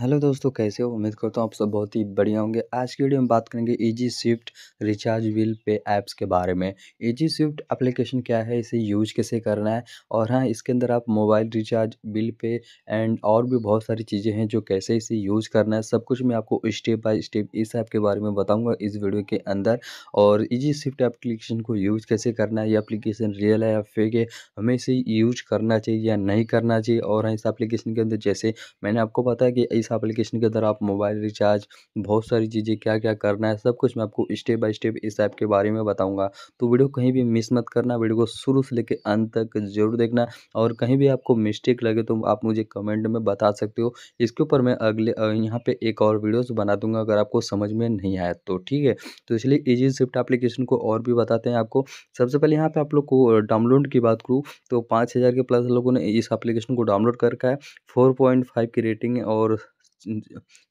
hello दोस्तों कैसे हो उम्मीद करता हूँ आप सब बहुत ही बढ़िया होंगे आज की वीडियो में बात करेंगे जी swift recharge bill pay apps के बारे में जी स्विफ्ट एप्लीकेशन क्या है इसे यूज कैसे करना है और हाँ इसके अंदर आप mobile recharge bill pay and और भी बहुत सारी चीज़ें हैं जो कैसे इसे यूज करना है सब कुछ मैं आपको स्टेप बाई स्टेप इस ऐप के बारे में बताऊँगा इस वीडियो के अंदर और ईजी स्विफ्ट एप्लीकेशन को यूज कैसे करना है ये अप्लीकेशन रियल है या फेक है हमें इसे यूज करना चाहिए या नहीं करना चाहिए और हाँ इस एप्लीकेशन के अंदर जैसे मैंने आपको बताया कि इस एप्लीकेशन के अंदर आप मोबाइल रिचार्ज बहुत सारी चीज़ें क्या क्या करना है सब कुछ मैं आपको स्टेप बाय स्टेप इस ऐप के बारे में बताऊँगा तो वीडियो कहीं भी मिस मत करना वीडियो को शुरू से लेकर अंत तक जरूर देखना और कहीं भी आपको मिस्टेक लगे तो आप मुझे कमेंट में बता सकते हो इसके ऊपर मैं अगले यहाँ पे एक और वीडियोज बना दूंगा अगर आपको समझ में नहीं आया तो ठीक है तो इसलिए ईजी स्विफ्ट एप्लीकेशन को और भी बताते हैं आपको सबसे पहले यहाँ पे आप लोग को डाउनलोड की बात करूँ तो पाँच हज़ार के प्लस लोगों ने इस एप्लीकेशन को डाउनलोड कर रखा है फोर पॉइंट फाइव की रेटिंग और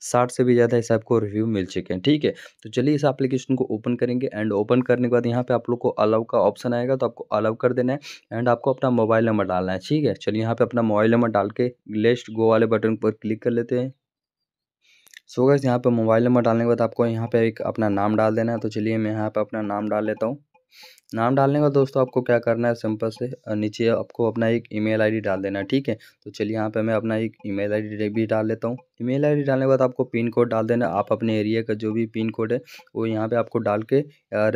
साठ से भी ज़्यादा इस ऐप को रिव्यू मिल चुके हैं ठीक है तो चलिए इस एप्लीकेशन को ओपन करेंगे एंड ओपन करने के बाद यहाँ पे आप लोग को अलाउ का ऑप्शन आएगा तो आपको अलाउ कर देना है एंड आपको अपना मोबाइल नंबर डालना है ठीक है चलिए यहाँ पे अपना मोबाइल नंबर डाल के लेस्ट गो वाले बटन पर क्लिक कर लेते हैं सो गैस यहाँ पर मोबाइल नंबर डालने के बाद आपको यहाँ पर एक अपना नाम डाल देना है तो चलिए मैं यहाँ पर अपना नाम डाल लेता हूँ नाम डालने का दोस्तों आपको क्या करना है सिंपल से नीचे आपको अपना एक ईमेल आईडी डाल देना है ठीक है तो चलिए यहाँ पे मैं अपना एक ईमेल आईडी भी डाल लेता हूँ ईमेल आईडी डालने के बाद आपको पिन कोड डाल देना आप अपने एरिया का जो भी पिन कोड है वो यहाँ पे आपको डाल के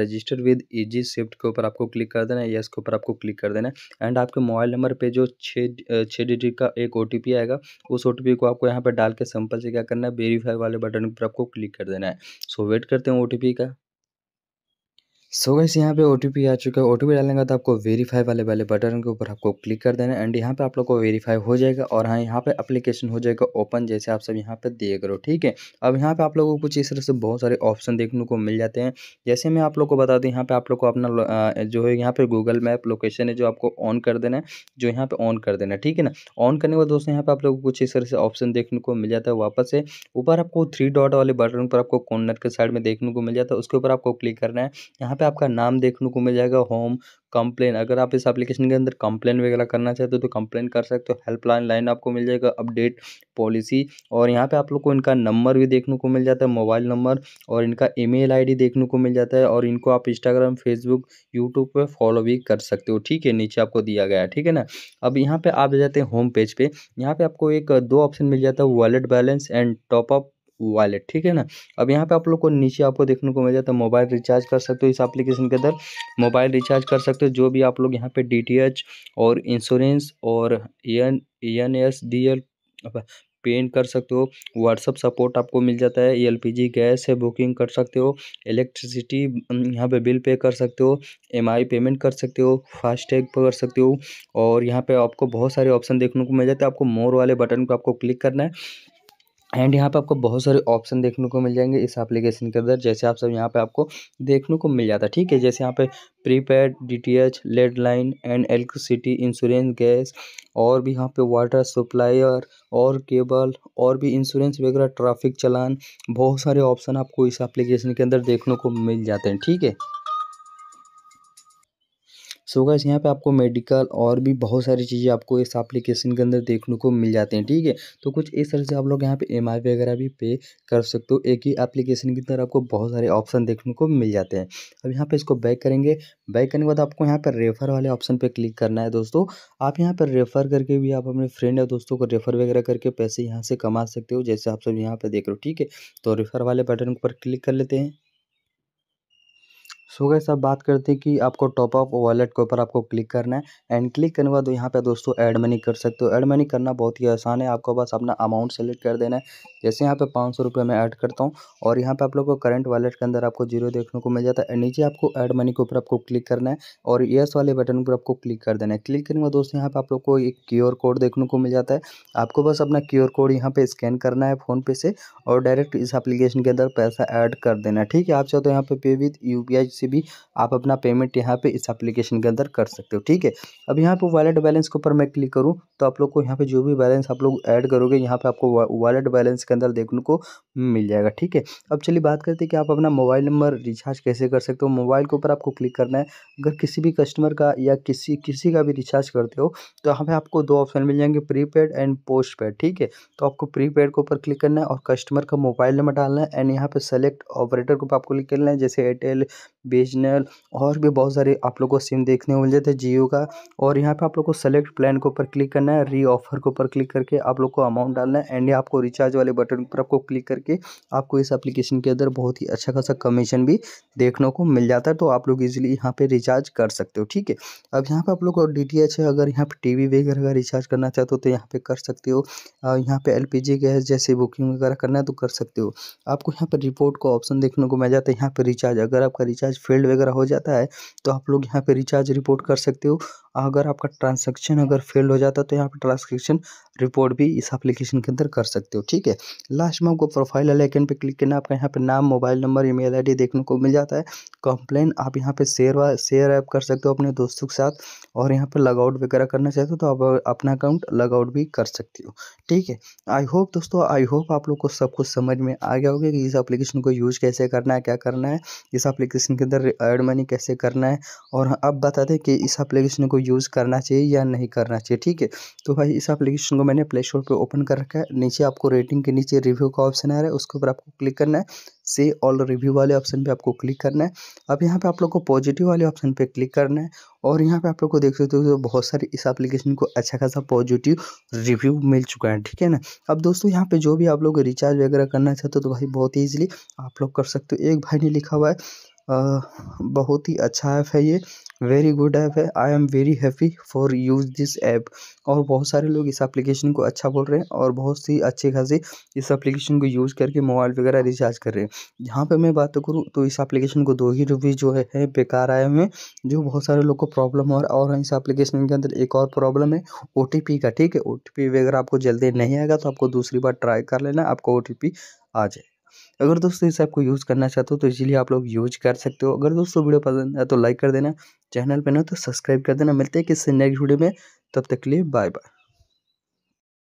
रजिस्टर विद इजी शिफ्ट के ऊपर आपको क्लिक कर देना है यस के ऊपर आपको क्लिक कर देना है एंड आपके मोबाइल नंबर पे जो छः छः डिजिट का एक ओ आएगा उस ओ को आपको यहाँ पर डाल के सिंपल से क्या करना है वेरीफाई वाले बटन पर आपको क्लिक कर देना है सो वेट करते हैं ओ का सो गैस यहाँ पे ओ आ चुका है ओ टी डालने का तो आपको वेरीफाई वाले वाले बटन के ऊपर आपको क्लिक कर देना एंड यहाँ पे आप लोग को वेरीफाई हो जाएगा और हाँ यहाँ पे एप्लीकेशन हो जाएगा ओपन जैसे आप सब यहाँ पे दिए करो ठीक है अब यहाँ पे आप लोगों को कुछ इस तरह से बहुत सारे ऑप्शन देखने को मिल जाते हैं जैसे मैं आप लोग को बता दूँ यहाँ पे आप लोग को अपना जो है यहाँ पे गूगल मैप लोकेशन है जो आपको ऑन कर देना है जो यहाँ पे ऑन कर देना है ठीक है ना ऑन करने के बाद दोस्तों यहाँ पे आप लोग को कुछ इस तरह से ऑप्शन देखने को मिल जाता है वापस से ऊपर आपको थ्री डॉट वाले बटन पर आपको कॉर्नर के साइड में देखने को मिल जाता है उसके ऊपर आपको क्लिक करना है यहाँ पे आपका नाम देखने को मिल जाएगा होम कंप्लेन अगर आप इस एप्लीकेशन के अंदर कंप्लेन वगैरह करना चाहते हो तो कंप्लेन कर सकते हो हेल्पलाइन लाइन आपको मिल जाएगा अपडेट पॉलिसी और यहाँ पे आप लोग को इनका नंबर भी देखने को मिल जाता है मोबाइल नंबर और इनका ईमेल आईडी देखने को मिल जाता है और इनको आप इंस्टाग्राम फेसबुक यूट्यूब पर फॉलो भी कर सकते हो ठीक है नीचे आपको दिया गया है ठीक है ना अब यहाँ पर आप जाते हैं होम पेज पर यहाँ पर आपको एक दो ऑप्शन मिल जाता है wallet balance and top up wallet ठीक है ना अब यहाँ पे आप लोग को नीचे आपको देखने को मिल जाता है मोबाइल रिचार्ज कर सकते हो इस एप्लीकेशन के अंदर मोबाइल रिचार्ज कर सकते हो जो भी आप लोग यहाँ पे डीटीएच और इंश्योरेंस और N N S D L PAN कर सकते हो व्हाट्सअप सपोर्ट आपको मिल जाता है एलपीजी गैस है बुकिंग कर सकते हो इलेक्ट्रिसिटी यहाँ पे बिल पे कर सकते हो एमआई पेमेंट कर सकते हो फास्टैग कर सकते हो और यहाँ पे आपको बहुत सारे ऑप्शन देखने को मिल जाते हैं आपको मोर वाले बटन को आपको क्लिक करना है एंड यहाँ पे आपको बहुत सारे ऑप्शन देखने को मिल जाएंगे इस एप्लीकेशन के अंदर जैसे आप सब यहाँ पे आपको देखने को मिल जाता है ठीक है जैसे यहाँ पे prepaid DTH landline and electricity insurance gas और भी यहाँ पे वाटर सप्लायर और केबल और भी इंश्योरेंस वगैरह ट्रैफिक चलान बहुत सारे ऑप्शन आपको इस एप्लीकेशन के अंदर देखने को मिल जाते हैं ठीक है सो गैस यहाँ पे आपको मेडिकल और भी बहुत सारी चीज़ें आपको इस एप्लीकेशन के अंदर देखने को मिल जाते हैं ठीक है तो कुछ इस तरह से आप लोग यहाँ पे एम वगैरह भी पे कर सकते हो एक ही एप्लीकेशन के अंदर आपको बहुत सारे ऑप्शन देखने को मिल जाते हैं अब यहाँ पर इसको बैक करेंगे बैक करने के बाद आपको यहाँ पर रेफर वाले ऑप्शन पर क्लिक करना है दोस्तों आप यहाँ पर रेफर करके भी आप अपने फ्रेंड या दोस्तों को रेफर वगैरह करके पैसे यहाँ से कमा सकते हो जैसे आप सब यहाँ पर देख रहे हो ठीक है तो रेफर वाले बटन पर क्लिक कर लेते हैं सो गए सब बात करते हैं कि आपको टॉप अप वॉलेट के ऊपर आपको क्लिक करना है एंड क्लिक करने के बाद यहाँ पे दोस्तों ऐड मनी कर सकते हो ऐड मनी करना बहुत ही आसान है आपको बस अपना अमाउंट सेलेक्ट कर देना है जैसे यहाँ पे पाँच सौ रुपये मैं ऐड करता हूँ और यहाँ पे आप लोग को करंट वॉलेट के अंदर आपको जीरो देखने को मिल जाता है नीचे आपको ऐड मनी के ऊपर आपको क्लिक करना है और येस वाले बटन पर आपको क्लिक कर देना है क्लिक करने के बाद दोस्तों यहाँ पर आप लोग को एक क्यू कोड देखने को मिल जाता है आपको बस अपना क्यू कोड यहाँ पर स्कैन करना है फ़ोनपे से और डायरेक्ट इस अप्लीकेशन के अंदर पैसा ऐड कर देना है ठीक है आप चाहते हो तो यहाँ पे पे विद यू से भी आप अपना पेमेंट यहाँ पे इस एप्लीकेशन के अंदर कर सकते हो ठीक है अब यहाँ पे वॉलेट बैलेंस के ऊपर मैं क्लिक करूँ तो आप लोग को यहाँ पे जो भी बैलेंस आप लोग ऐड करोगे यहाँ पे आपको वॉलेट बैलेंस के अंदर देखने को मिल जाएगा ठीक है अब चलिए बात करते हैं कि आप अपना मोबाइल नंबर रिचार्ज कैसे कर सकते हो मोबाइल के ऊपर आपको क्लिक करना है अगर किसी भी कस्टमर का या किसी किसी का भी रिचार्ज करते हो तो यहाँ पे आपको दो ऑप्शन मिल जाएंगे प्रीपेड एंड पोस्ट पेड ठीक है तो आपको प्रीपेड के ऊपर क्लिक करना है और कस्टमर का मोबाइल नंबर डालना है एंड यहाँ पर सेलेक्ट ऑपरेटर के ऊपर आपको क्लिक करना है जैसे एयरटेल बी और भी बहुत सारे आप लोग को सिम देखने को मिल जाते हैं जियो का और यहाँ पर आप लोग को सेलेक्ट प्लान के ऊपर क्लिक करना है री ऑफर के ऊपर क्लिक करके आप लोग को अमाउंट डालना है एंड आपको रिचार्ज वाले बटन पर आपको क्लिक करके करके आपको इस एप्लीकेशन के अंदर बहुत ही अच्छा खासा कमीशन भी देखने को मिल जाता है तो आप लोग इजीली यहाँ पे रिचार्ज कर सकते हो ठीक है अब यहाँ पे आप लोग डी टी एच है अगर यहाँ पे टी वी वगैरह का रिचार्ज करना चाहते हो तो यहाँ पे कर सकते हो यहाँ पे एल पी जी गैस जैसे बुकिंग वगैरह करना है तो कर सकते हो आपको यहाँ पर रिपोर्ट का ऑप्शन देखने को मिल जाता है यहाँ पर रिचार्ज अगर आपका रिचार्ज फेल्ड वगैरह हो जाता है तो आप लोग यहाँ पर रिचार्ज रिपोर्ट कर सकते हो अगर आपका ट्रांसैक्शन अगर फेल हो जाता तो यहाँ पर ट्रांसक्शन रिपोर्ट भी इस एप्लीकेशन के अंदर कर सकते हो ठीक है लास्ट में आपको प्रोफाइल वाले आइकन पर क्लिक करना आपका यहाँ पर नाम मोबाइल नंबर ईमेल आईडी देखने को मिल जाता है कंप्लेन आप यहाँ पर शेयर शेयर ऐप कर सकते हो अपने दोस्तों के साथ और यहाँ पर लगआउट वगैरह करना चाहते हो तो आप अपना अकाउंट लगआउट भी कर सकते हो ठीक है आई होप दोस्तों आई होप आप लोग को सब कुछ समझ में आ गया होगा कि इस एप्लीकेशन को यूज़ कैसे करना है क्या करना है इस एप्लीकेशन के अंदर एड मनी कैसे करना है और अब बता दें कि इस एप्लीकेशन को यूज़ करना चाहिए या नहीं करना चाहिए ठीक है तो भाई इस एप्लीकेशन को मैंने प्ले स्टोर पर ओपन कर रखा है नीचे आपको रेटिंग के नीचे रिव्यू का ऑप्शन आ रहा है उसके ऊपर आपको क्लिक करना है से ऑल रिव्यू वाले ऑप्शन पे आपको क्लिक करना है अब यहाँ पे आप लोग को पॉजिटिव वाले ऑप्शन पे क्लिक करना है और यहाँ पे आप लोग को देख सकते हो तो बहुत सारे इस एप्लीकेशन को अच्छा खासा पॉजिटिव रिव्यू मिल चुका है ठीक है ना अब दोस्तों यहाँ पे जो भी आप लोग रिचार्ज वगैरह करना चाहते हो तो भाई बहुत ही ईजिली आप लोग कर सकते हो एक भाई ने लिखा हुआ है आ, बहुत ही अच्छा ऐप है ये वेरी गुड ऐप है I am very happy for use this app और बहुत सारे लोग इस एप्लीकेशन को अच्छा बोल रहे हैं और बहुत सी अच्छे खासे इस एप्लीकेशन को यूज़ करके मोबाइल वगैरह रिचार्ज कर रहे हैं जहाँ पे मैं बात करूँ तो इस एप्लीकेशन को दो ही रुपये जो है, बेकार आए हुए जो बहुत सारे लोग को प्रॉब्लम हो रहा और इस एप्लीकेशन के अंदर एक और प्रॉब्लम है ओ का ठीक है ओ वगैरह आपको जल्दी नहीं आएगा तो आपको दूसरी बार ट्राई कर लेना आपको ओ आ जाए अगर दोस्तों इस ऐप को यूज़ करना चाहते हो तो इसीलिए आप लोग यूज कर सकते हो अगर दोस्तों वीडियो पसंद है तो लाइक कर देना चैनल पर ना तो सब्सक्राइब कर देना मिलते हैं किससे नेक्स्ट वीडियो में तब तक के लिए बाय बाय